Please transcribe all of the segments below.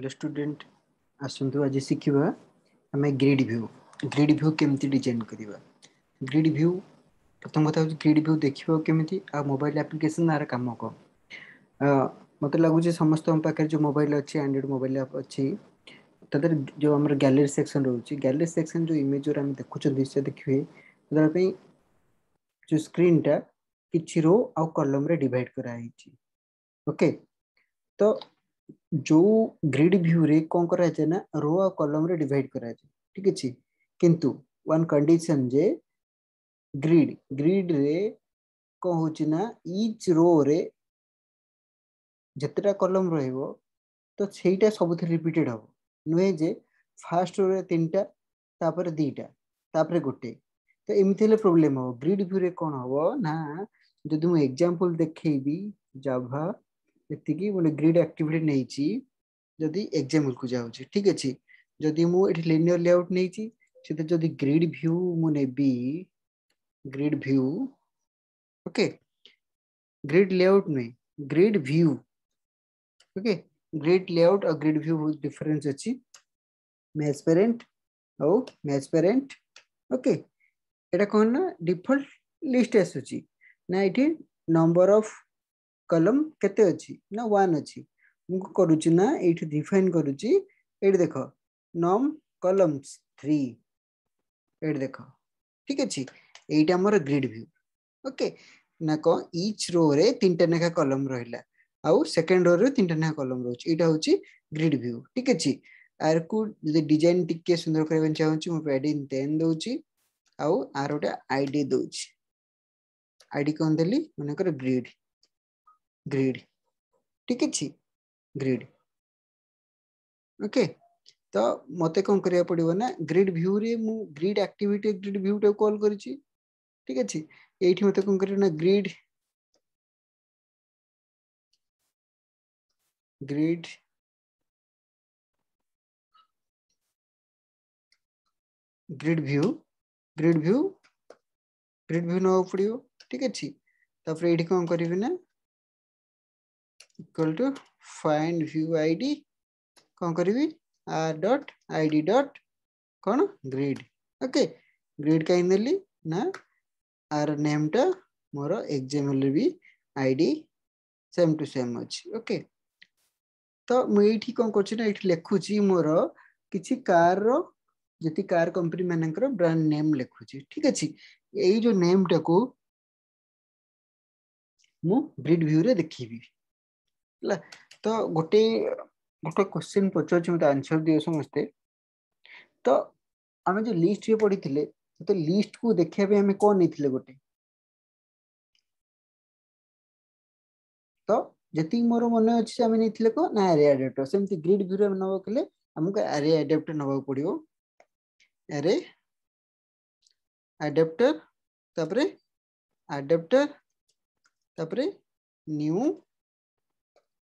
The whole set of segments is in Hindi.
हेलो स्टूडेंट आसतु आज शिखा आम ग्रीड भ्यू ग्रीड भ्यू केमती डिजाइन करवा ग्रीड भ्यू प्रथम कथ ग्रीड भ्यू देखा कमी आ मोबाइल आप्लिकेसन आर कम कौन मत लगुच समस्त पाखे जो मोबाइल अच्छे आंड्रॉइड मोबाइल आप अच्छी तरह जो आम गैलेरी सेक्शन रोचे गैलेरी सेक्शन जो इमेज जो आम देखुं से देखिए जो स्क्रीन स्क्रीनटा कि रो आउ कलम डिवाइड कराई ओके तो ଯୋଉ ଗ୍ରିଡ୍ ଭ୍ୟୁରେ କ'ଣ କରାଯାଏ ନା ରୋ ଆଉ କଲମରେ ଡିଭାଇଡ୍ କରାଯାଏ ଠିକ୍ ଅଛି କିନ୍ତୁ ୱାନ୍ କଣ୍ଡିସନ୍ ଯେ ଗ୍ରିଡ୍ ଗ୍ରିଡ୍ରେ କ'ଣ ହେଉଛି ନା ଇଚ୍ ରୋରେ ଯେତେଟା କଲମ ରହିବ ତ ସେଇଟା ସବୁଥିରେ ରିପିଟେଡ୍ ହେବ ନୁହେଁ ଯେ ଫାର୍ଷ୍ଟ ରୋରେ ତିନିଟା ତାପରେ ଦୁଇଟା ତାପରେ ଗୋଟେ ତ ଏମିତି ହେଲେ ପ୍ରୋବ୍ଲେମ୍ ହେବ ଗ୍ରିଡ୍ ଭ୍ୟୁରେ କ'ଣ ହେବ ନା ଯଦି ମୁଁ ଏକ୍ଜାମ୍ପଲ୍ ଦେଖେଇବି ଜାଭା इतनी मैंने ग्रीड एक्टिविटी नहीं एक्जामपल को जाऊँ ठीक अच्छे जदि मुझे लिनियर लेआउट नहीं जो ग्रीड भ्यू मुझे grid view okay grid layout नुह grid view okay grid layout और ग्रीड भ्यू बहुत डिफरेन्स अच्छी मैच पेरेन्ट हाउ मैच पेरेन्ट ओके ये कौन ना डिफल्ट लिस्ट आसूची ना ये नंबर ऑफ़ କଲମ କେତେ ଅଛି ନା ୱାନ୍ ଅଛି ମୁଁ କରୁଛି ନା ଏଇଠି ଡିଫାଇନ୍ କରୁଛି ଏଇଠି ଦେଖ ନମ୍ କଲମ୍ସ ଥ୍ରୀ ଏଇଠି ଦେଖ ଠିକ ଅଛି ଏଇଟା ଆମର ଗ୍ରିଡ୍ ଭ୍ୟୁ ଓକେ ନା କ'ଣ ଇଚ୍ ରୋରେ ତିନିଟା ଲେଖା କଲମ ରହିଲା ଆଉ ସେକେଣ୍ଡ ରୋରେ ତିନିଟା ଲେଖା କଲମ ରହୁଛି ଏଇଟା ହେଉଛି ଗ୍ରିଡ୍ ଭ୍ୟୁ ଠିକ ଅଛି ଆରକୁ ଯଦି ଡିଜାଇନ୍ ଟିକେ ସୁନ୍ଦର କରିବା ପାଇଁ ଚାହୁଁଛି ମୁଁ ପ୍ୟାଡିନ୍ ଟେନ୍ ଦେଉଛି ଆଉ ଆର ଗୋଟେ ଆଇଡି ଦେଉଛି ଆଇଡି କ'ଣ ଦେଲି ମନେକର ଗ୍ରିଡ୍ ଗ୍ରିଡ୍ ଠିକ ଅଛି ଗ୍ରିଡ୍ ଓକେ ତ ମୋତେ କ'ଣ କରିବାକୁ ପଡ଼ିବ ନା ଗ୍ରିଡ୍ ଭ୍ୟୁରେ ମୁଁ ଗ୍ରିଡ୍ ଆକ୍ଟିଭିଟି ଗ୍ରିଡ୍ ଭ୍ୟୁଟାକୁ କଲ୍ କରିଛି ଠିକ ଅଛି ଏଇଠି ମୋତେ କ'ଣ କରିବ ନା grid grid grid view grid view grid view ନେବାକୁ ପଡ଼ିବ ଠିକ ଅଛି ତାପରେ ଏଇଠି କ'ଣ କରିବି ନା equal to find view id कौन करी आर डट आई डी डट कौन ग्रीड ओके ग्रीड कहीं नेली ना आर नेम टा मोर एग्जाम्पल भी डी सेम टू सेम अच्छी ओके तो मुझे कौन कर मोर किसी कार कार कंपनी मान ब्रांड नेम लिखुची ठीक अच्छे यही जो नेम टाक मु ग्रीड व्यू रे देखी तो गोटे गोटे क्वेश्चन पचार आंसर दिव समस्ते तो आम जो लिस्ट भी पढ़ी तो, तो लिस्ट को देखा कौन नहीं गोटे तो जी मोर मन अच्छे आम नहीं कौन ना एरिया आडाप्टर से ग्रीड भ्यू नाक आमको एरिया आडाप्टर ना पड़ो एरे आडाप्टर तपर आडाप्टर तपर न्यू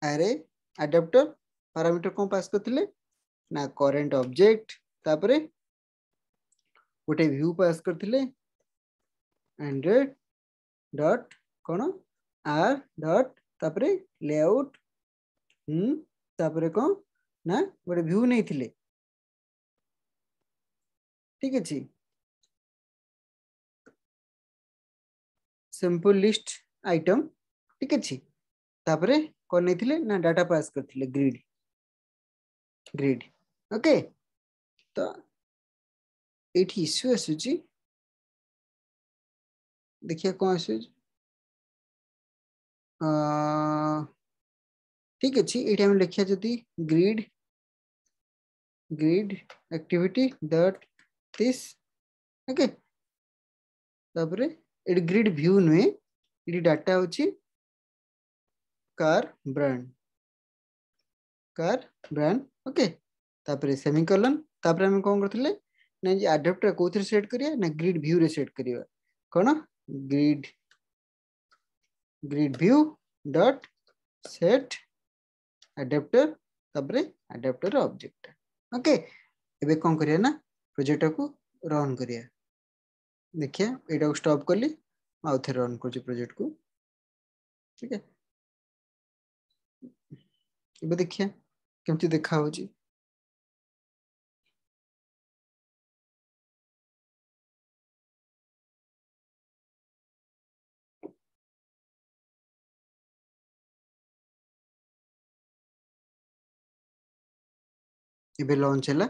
ଆରେ ଆଡାପ୍ଟର ପାରାମିଟର କ'ଣ ପାସ୍ କରିଥିଲେ ନା କରେଣ୍ଟ ଅବଜେକ୍ଟ ତାପରେ ଗୋଟେ ଭ୍ୟୁ ପାସ୍ କରିଥିଲେ ଆଣ୍ଡ୍ରଏଡ଼ ଡଟ୍ କ'ଣ ଆର୍ ଡଟ୍ ତାପରେ ଲେଆଉଟ୍ ହୁଁ ତାପରେ କ'ଣ ନା ଗୋଟେ ଭ୍ୟୁ ନେଇଥିଲେ ଠିକ ଅଛି सिंपल लिस्ट आइटम ठीक अच्छे कौन नहीं ना डाटा पास करते ग्रीड ग्रीड ओके तो ये इश्यू आसूच देखिए कौन आसू ठीक अच्छे ये आम लिखा जदि grid grid activity dot this okay grid view नुहे ये डाटा हूँ कर ब्रांड कर ब्रांड ओके तापर सेमी सेमिकोलन तापर हम कोन करथले ना जे एडाप्टर कोथि सेट करिया ना ग्रिड व्यू रे सेट करिया कोन grid grid view dot set adapter तापर एडाप्टर ऑब्जेक्ट ओके एबे कोन करिया ना प्रोजेक्ट को रन करिया देखिए एटा को स्टॉप करली आउ थे रन कर प्रोजेक्ट को ठीक है ଏବେ ଦେଖିବା କେମିତି ଦେଖାହଉଛି ଏବେ ଲଞ୍ଚ ହେଲା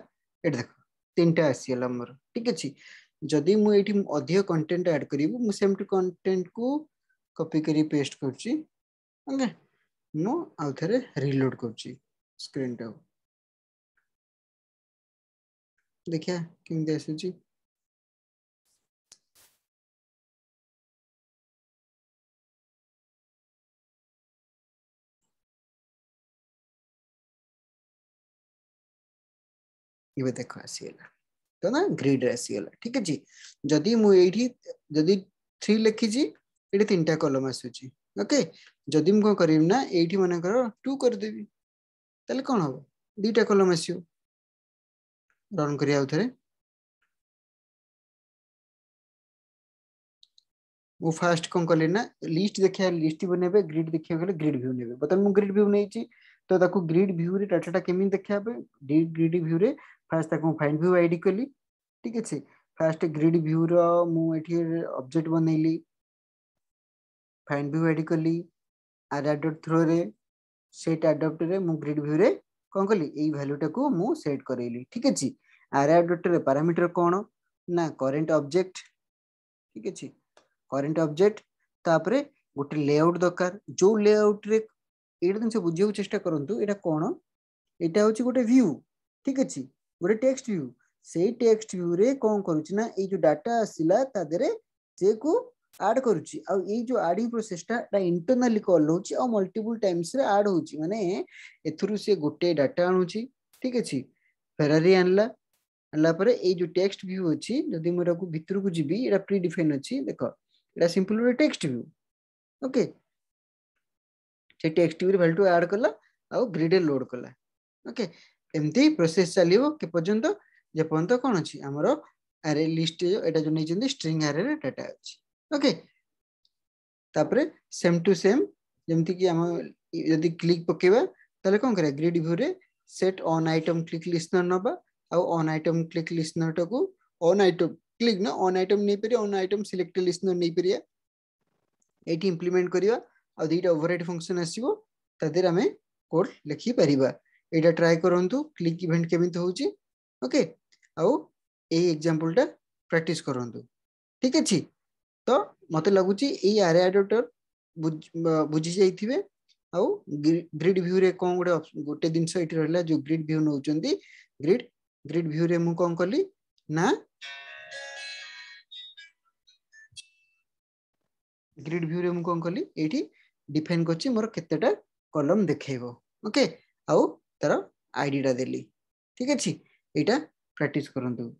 ଏଇଠି ଦେଖ ତିନିଟା ଆସିଗଲା ମୋର ଠିକ ଅଛି ଯଦି ମୁଁ ଏଇଠି ଅଧିକ କଣ୍ଟେଣ୍ଟ ଆଡ୍ କରିବି ମୁଁ ସେମିତି କଣ୍ଟେଣ୍ଟକୁ କପି କରି ପେଷ୍ଟ କରୁଛି मुझे रिलोड कर स्क्रीन टाइम देखिया कमी देख आसीगला तो ना ग्रीड e ठीक अच्छे जदि मुझे थ्री लिखी तीन टा कलम आसूची ଓକେ ଯଦି ମୁଁ କ'ଣ କରିବି ନା ଏଇଠି ମନେକର ଟୁ କରିଦେବି ତାହେଲେ କ'ଣ ହବ ଦୁଇଟା କଲମ ଆସିବ ରନ୍ କରିବା ଆଉ ଥରେ ମୁଁ ଫାଷ୍ଟ କ'ଣ କଲି ନା ଲିଷ୍ଟ ଦେଖିବା ଲିଷ୍ଟ ଭ୍ୟୁ ନେବେ ଗ୍ରିଡ଼ ଦେଖିବାକୁ ଗଲେ ଗ୍ରିଡ଼ ଭ୍ୟୁ ନେବେ ବର୍ତ୍ତମାନ ମୁଁ ଗ୍ରିଡ଼ ଭ୍ୟୁ ନେଇଛି ତ ତାକୁ ଗ୍ରିଡ଼ ଭ୍ୟୁରେ ଡାଟାଟା କେମିତି ଦେଖିବା ପାଇଁ ଗ୍ରିଡ଼ ଭ୍ୟୁରେ ଫାଷ୍ଟ ତାକୁ ଫାଇଣ୍ଡ ଭ୍ୟୁ ଆଇ ଡି କଲି ଠିକ୍ ଅଛି ଫାଷ୍ଟ ଗ୍ରିଡ଼ ଭ୍ୟୁର ମୁଁ ଏଠି ଅବଜେକ୍ଟ ବନେଇଲି find view radically আর adduct through রে set adduct রে ମୁଁ grid view ରେ କ'ଣ କଲି ଏଇ value ଟାକୁ ମୁଁ set କରେଇଲି ଠିକ ଅଛି array adduct ରେ parameter କ'ଣ ନା current object ଠିକ ଅଛି current object ତାପରେ ଗୋଟେ layout ଦରକାର ଯୋଉ layout ରେ ଏଇଟା ଜିନିଷ ବୁଝିବାକୁ ଚେଷ୍ଟା କରନ୍ତୁ ଏଇଟା କ'ଣ ଏଇଟା ହଉଛି ଗୋଟେ view ଠିକ ଅଛି ଗୋଟେ text view ସେଇ text view ରେ କ'ଣ କରୁଛି ନା ଏଇ ଯୋଉ ଡାଟା ଆସିଲା ତା ଦେହରେ ସେକୁ ଆଡ୍ କରୁଛି ଆଉ ଏଇ ଯୋଉ ଆଡିଂ ପ୍ରୋସେସଟା ଏଟା ଇଣ୍ଟରନାଲି କଲ୍ ହେଉଛି ଆଉ ମଲ୍ଟିପୁଲ ଟାଇମ୍ସରେ ଆଡ୍ ହେଉଛି ମାନେ ଏଥିରୁ ସେ ଗୋଟିଏ ଡାଟା ଆଣୁଛି ଠିକ୍ ଅଛି ଫେରାରି ଆଣିଲା ଆଣିଲା ପରେ ଏଇ ଯୋଉ ଟେକ୍ସଟ ଭ୍ୟୁ ଅଛି ଯଦି ମୁଁ ଏଟାକୁ ଭିତରକୁ ଯିବି ଏଇଟା ପ୍ରି ଡିଫାଇନ୍ ଅଛି ଦେଖ ଏଇଟା ସିମ୍ପଲ ଗୋଟେ ଟେକ୍ସଟ ଭ୍ୟୁ ଓକେ ସେ ଟେକ୍ସଟ ଭ୍ୟୁରେ ଭାଲ୍ୟୁ ଆଡ୍ କଲା ଆଉ ଗ୍ରିଡରେ ଲୋଡ୍ କଲା ଓକେ ଏମିତି ପ୍ରୋସେସ୍ ଚାଲିବ କେ ପର୍ଯ୍ୟନ୍ତ ଯେ କ'ଣ ଅଛି ଆମର ଆରେ ଲିଷ୍ଟ ଏଇଟା ଯୋଉ ନେଇଛନ୍ତି ଷ୍ଟ୍ରିଙ୍ଗ ଆରେରେ ଡାଟା ଅଛି ଓକେ ତାପରେ ସେମ୍ ଟୁ ସେମ୍ ଯେମିତିକି ଆମ ଯଦି କ୍ଲିକ୍ ପକେଇବା ତାହେଲେ କ'ଣ କରିବା ଗ୍ରିଡ୍ ଭ୍ୟୁରେ set on item click listener ନେବା ଆଉ ଅନ୍ ଆଇଟମ୍ କ୍ଲିକ୍ ଲିସନର୍ଟାକୁ ଅନ୍ ଆଇଟମ୍ କ୍ଲିକ୍ ନା ଅନ୍ ଆଇଟମ୍ ନେଇପାରିବା ଅନ୍ ଆଇଟମ୍ ସିଲେକ୍ଟ ଲିସନର୍ ନେଇପାରିବା ଏଇଠି ଇମ୍ପ୍ଲିମେଣ୍ଟ କରିବା ଆଉ ଦୁଇଟା ଓଭରରାଇଡ୍ ଫଙ୍କସନ୍ ଆସିବ ତା ଦେହରେ ଆମେ କୋଡ୍ ଲେଖିପାରିବା ଏଇଟା ଟ୍ରାଏ କରନ୍ତୁ କ୍ଲିକ୍ ଇଭେଣ୍ଟ କେମିତି ହେଉଛି ଓକେ ଆଉ ଏଇ ଏକ୍ଜାମ୍ପଲ୍ଟା ପ୍ରାକ୍ଟିସ୍ କରନ୍ତୁ ଠିକ୍ ଅଛି ତ ମତେ ଲାଗୁଛି ଏଇ ଆରେ ଆଡପ୍ଟର ବୁଝି ଯାଇଥିବେ ଆଉ ଗ୍ରିଡ୍ ଭିଉରେ କ'ଣ ଗୋଟେ ଗୋଟେ ଜିନିଷ ଏଠି ରହିଲା ଯୋଉ ଗ୍ରିଡ୍ ଭିଉ ନେଉଛନ୍ତି ଗ୍ରିଡ୍ ଗ୍ରିଡ୍ ଭିଉରେ ମୁଁ କ'ଣ କଲି ନା ଗ୍ରିଡ୍ ଭିଉରେ ମୁଁ କ'ଣ କଲି ଏଇଠି ଡିଫାଇନ୍ କରୁଛି ମୋର କେତେଟା କଲମ୍ ଦେଖେଇବ ଓକେ ଆଉ ତାର ଆଇଡିଟା ଦେଲି ଠିକ ଅଛି ଏଇଟା ପ୍ରାକ୍ଟିସ୍ କରନ୍ତୁ